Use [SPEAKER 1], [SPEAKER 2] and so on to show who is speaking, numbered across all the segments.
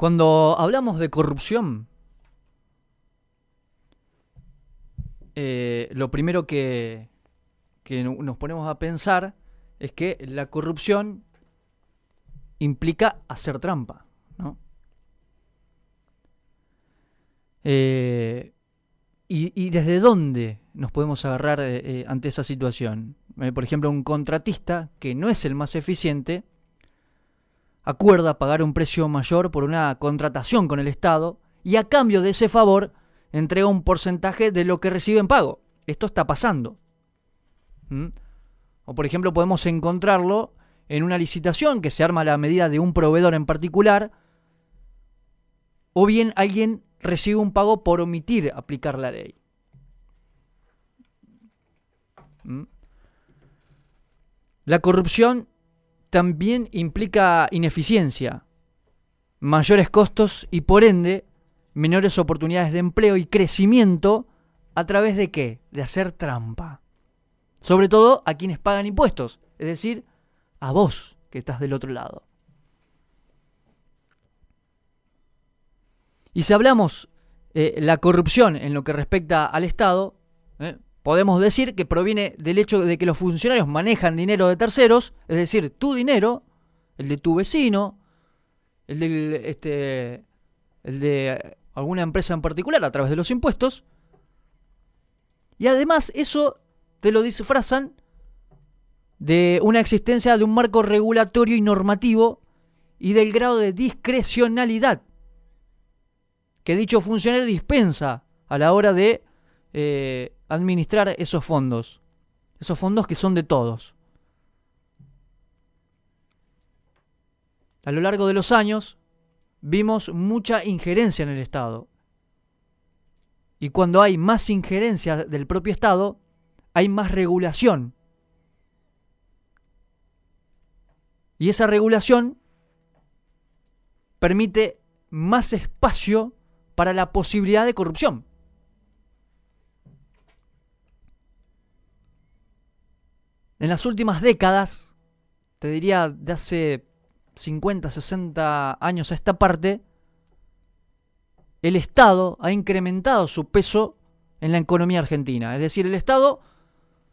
[SPEAKER 1] Cuando hablamos de corrupción, eh, lo primero que, nos ponemos a pensar es que la corrupción implica hacer trampa, eh, y, desde dónde nos podemos agarrar eh, ante esa situación? por ejemplo, un contratista que no es el más eficiente acuerda pagar un precio mayor por una contratación con el Estado y a cambio de ese favor entrega un porcentaje de lo que recibe en pago. Esto está pasando. ¿Mm? O por ejemplo podemos encontrarlo en una licitación que se arma a la medida de un proveedor en particular, o bien alguien recibe un pago por omitir aplicar la ley. ¿Mm? La corrupción también implica ineficiencia, mayores costos y por ende menores oportunidades de empleo y crecimiento a través de qué? De hacer trampa. Sobre todo a quienes pagan impuestos, es decir, a vos que estás del otro lado. Y si hablamos de eh, la corrupción en lo que respecta al Estado, podemos decir que proviene del hecho de que los funcionarios manejan dinero de terceros, es decir, tu dinero, el de tu vecino, el de, este, el de alguna empresa en particular a través de los impuestos. Y además eso te lo disfrazan de una existencia de un marco regulatorio y normativo y del grado de discrecionalidad que dicho funcionario dispensa a la hora de eh, administrar esos fondos, esos fondos que son de todos. A lo largo de los años vimos mucha injerencia en el Estado. Y cuando hay más injerencia del propio Estado, hay más regulación. Y esa regulación permite más espacio para la posibilidad de corrupción. En las últimas décadas, te diría de hace 50, 60 años a esta parte, el Estado ha incrementado su peso en la economía argentina. Es decir, el Estado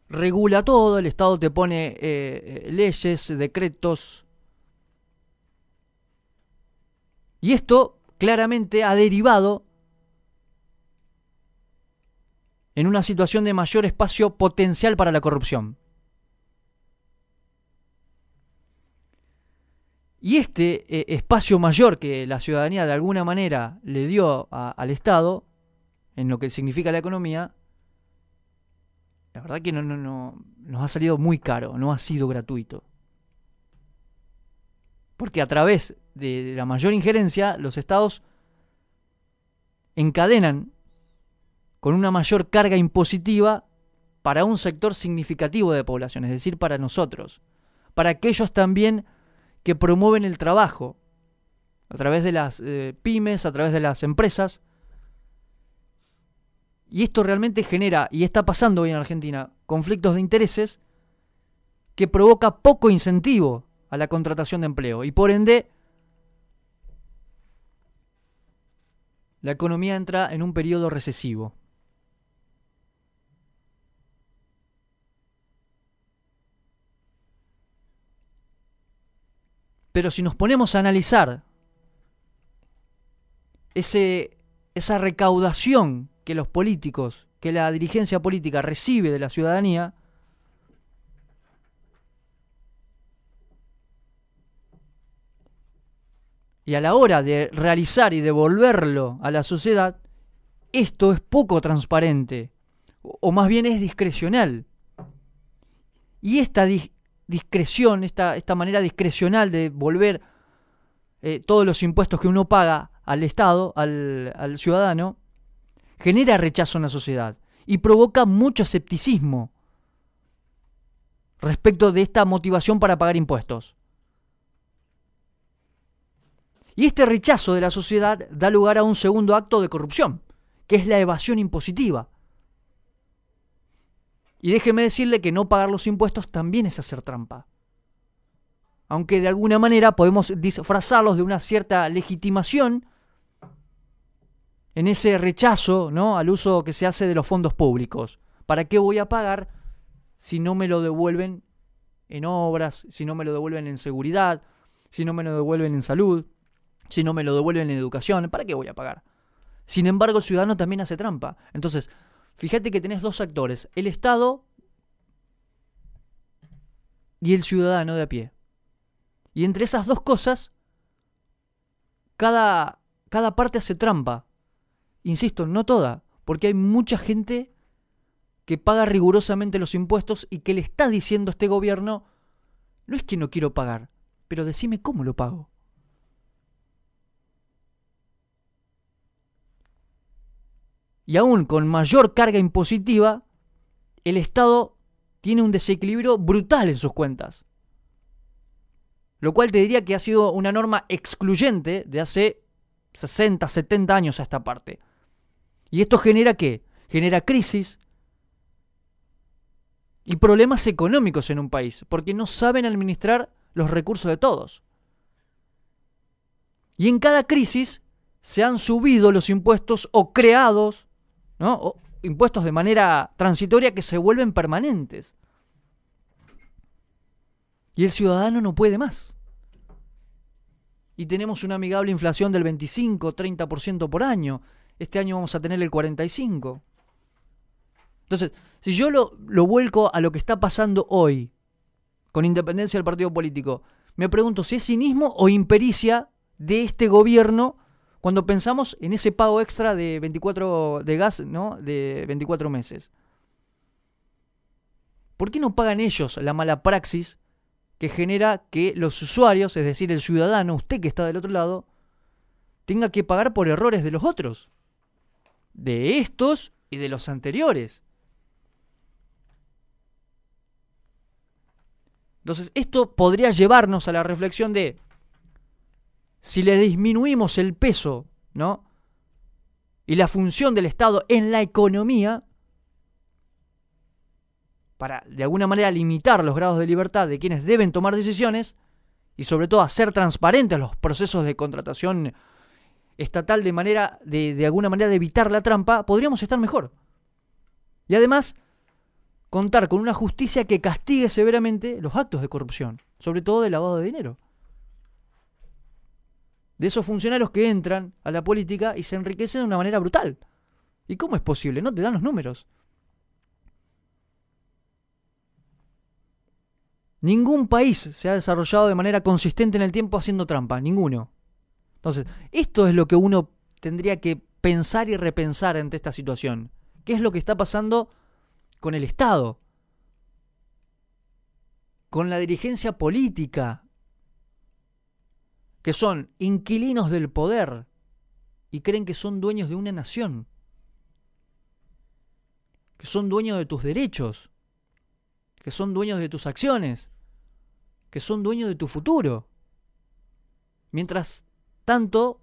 [SPEAKER 1] regula todo, el Estado te pone eh, leyes, decretos. Y esto claramente ha derivado en una situación de mayor espacio potencial para la corrupción. Y este eh, espacio mayor que la ciudadanía de alguna manera le dio al Estado, en lo que significa la economía, la verdad que no, nos ha salido muy caro, no ha sido gratuito. Porque a través de, de la mayor injerencia, los estados encadenan con una mayor carga impositiva para un sector significativo de población, es decir, para nosotros, para aquellos también que promueven el trabajo a través de las eh, pymes, a través de las empresas. Y esto realmente genera, y está pasando hoy en Argentina, conflictos de intereses que provoca poco incentivo a la contratación de empleo y por ende la economía entra en un periodo recesivo. Pero si nos ponemos a analizar esa recaudación que los políticos, que la dirigencia política recibe de la ciudadanía, y a la hora de realizar y devolverlo a la sociedad, esto es poco transparente, o más bien es discrecional. Y esta, discreción, esta, esta manera discrecional de volver eh, todos los impuestos que uno paga al Estado, al ciudadano, genera rechazo en la sociedad y provoca mucho escepticismo respecto de esta motivación para pagar impuestos. Y este rechazo de la sociedad da lugar a un segundo acto de corrupción, que es la evasión impositiva. Y déjeme decirle que no pagar los impuestos también es hacer trampa. Aunque de alguna manera podemos disfrazarlos de una cierta legitimación en ese rechazo ¿no? al uso que se hace de los fondos públicos. ¿Para qué voy a pagar si no me lo devuelven en obras, si no me lo devuelven en seguridad, si no me lo devuelven en salud, si no me lo devuelven en educación? ¿Para qué voy a pagar? Sin embargo, el ciudadano también hace trampa. Entonces, Fíjate que tenés dos actores, el Estado y el ciudadano de a pie. Y entre esas dos cosas, cada, cada parte hace trampa. Insisto, no toda, porque hay mucha gente que paga rigurosamente los impuestos y que le está diciendo a este gobierno, no es que no quiero pagar, pero decime cómo lo pago. y aún con mayor carga impositiva, el Estado tiene un desequilibrio brutal en sus cuentas. Lo cual te diría que ha sido una norma excluyente de hace 60, 70 años a esta parte. ¿Y esto genera qué? Genera crisis y problemas económicos en un país, porque no saben administrar los recursos de todos. Y en cada crisis se han subido los impuestos o creados impuestos de manera transitoria que se vuelven permanentes. Y el ciudadano no puede más. Y tenemos una amigable inflación del 25-30% por año. Este año vamos a tener el 45%. Entonces, si yo lo, lo vuelco a lo que está pasando hoy, con independencia del partido político, me pregunto si es cinismo o impericia de este gobierno cuando pensamos en ese pago extra de 24 de gas, ¿no? De 24 meses. ¿Por qué no pagan ellos la mala praxis que genera que los usuarios, es decir, el ciudadano, usted que está del otro lado, tenga que pagar por errores de los otros? De estos y de los anteriores. Entonces, esto podría llevarnos a la reflexión de si le disminuimos el peso, ¿no? Y la función del Estado en la economía, para de alguna manera limitar los grados de libertad de quienes deben tomar decisiones y sobre todo hacer transparentes los procesos de contratación estatal de manera de, de alguna manera de evitar la trampa, podríamos estar mejor. Y además contar con una justicia que castigue severamente los actos de corrupción, sobre todo de lavado de dinero de esos funcionarios que entran a la política y se enriquecen de una manera brutal. ¿Y cómo es posible? No te dan los números. Ningún país se ha desarrollado de manera consistente en el tiempo haciendo trampa, ninguno. Entonces, esto es lo que uno tendría que pensar y repensar ante esta situación. ¿Qué es lo que está pasando con el Estado? Con la dirigencia política que son inquilinos del poder y creen que son dueños de una nación, que son dueños de tus derechos, que son dueños de tus acciones, que son dueños de tu futuro. Mientras tanto,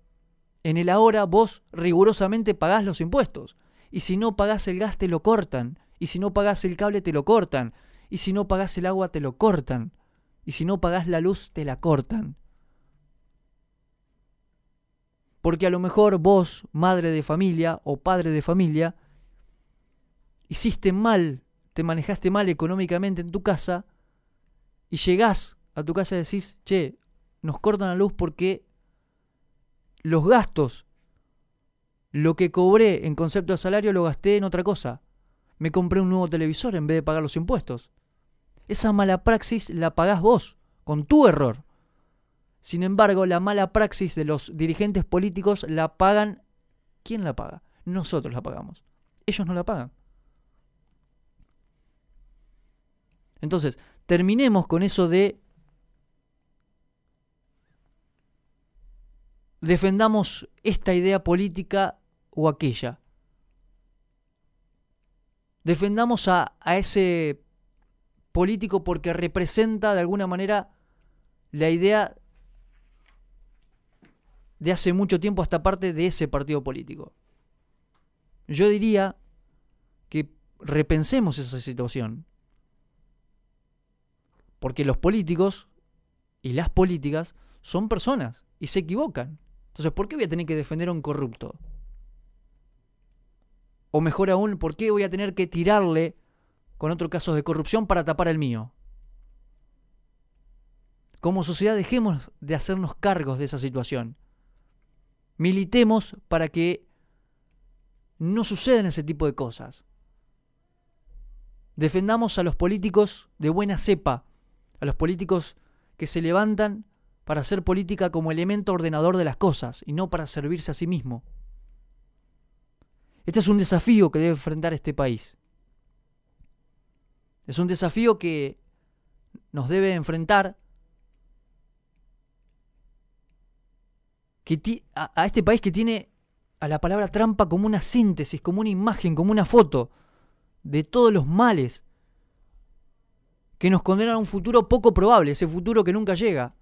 [SPEAKER 1] en el ahora vos rigurosamente pagás los impuestos. Y si no pagás el gas te lo cortan. Y si no pagás el cable te lo cortan. Y si no pagás el agua te lo cortan. Y si no pagás la luz te la cortan. Porque a lo mejor vos, madre de familia o padre de familia, hiciste mal, te manejaste mal económicamente en tu casa y llegás a tu casa y decís, che, nos cortan la luz porque los gastos, lo que cobré en concepto de salario lo gasté en otra cosa. Me compré un nuevo televisor en vez de pagar los impuestos. Esa mala praxis la pagás vos, con tu error. Sin embargo, la mala praxis de los dirigentes políticos la pagan. ¿Quién la paga? Nosotros la pagamos. Ellos no la pagan. Entonces, terminemos con eso de defendamos esta idea política o aquella. Defendamos a, a, ese político porque representa de alguna manera la idea de hace mucho tiempo hasta parte de ese partido político. Yo diría que repensemos esa situación. Porque los políticos y las políticas son personas y se equivocan. Entonces, ¿por qué voy a tener que defender a un corrupto? O mejor aún, ¿por qué voy a tener que tirarle con otro caso de corrupción para tapar el mío? Como sociedad dejemos de hacernos cargos de esa situación militemos para que no sucedan ese tipo de cosas. Defendamos a los políticos de buena cepa, a los políticos que se levantan para hacer política como elemento ordenador de las cosas y no para servirse a sí mismo. Este es un desafío que debe enfrentar este país. Es un desafío que nos debe enfrentar que a, este país que tiene a la palabra trampa como una síntesis, como una imagen, como una foto de todos los males que nos condenan a un futuro poco probable, ese futuro que nunca llega.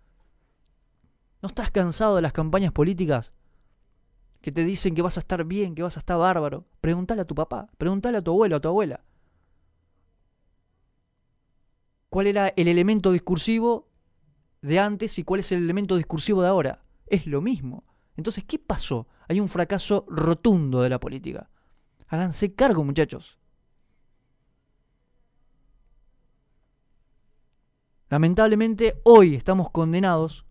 [SPEAKER 1] ¿No estás cansado de las campañas políticas? Que te dicen que vas a estar bien, que vas a estar bárbaro. pregúntale a tu papá, pregúntale a tu abuelo, a tu abuela. ¿Cuál era el elemento discursivo de antes y cuál es el elemento discursivo de ahora? es lo mismo. Entonces, ¿qué pasó? Hay un fracaso rotundo de la política. Háganse cargo, muchachos. Lamentablemente, hoy estamos condenados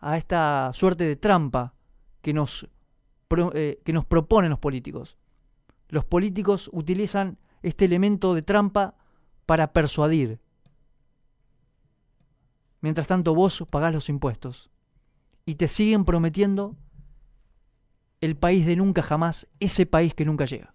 [SPEAKER 1] a esta suerte de trampa que nos, eh, que nos proponen los políticos. Los políticos utilizan este elemento de trampa para persuadir. Mientras tanto, vos pagás los impuestos y te siguen prometiendo el país de nunca jamás, ese país que nunca llega.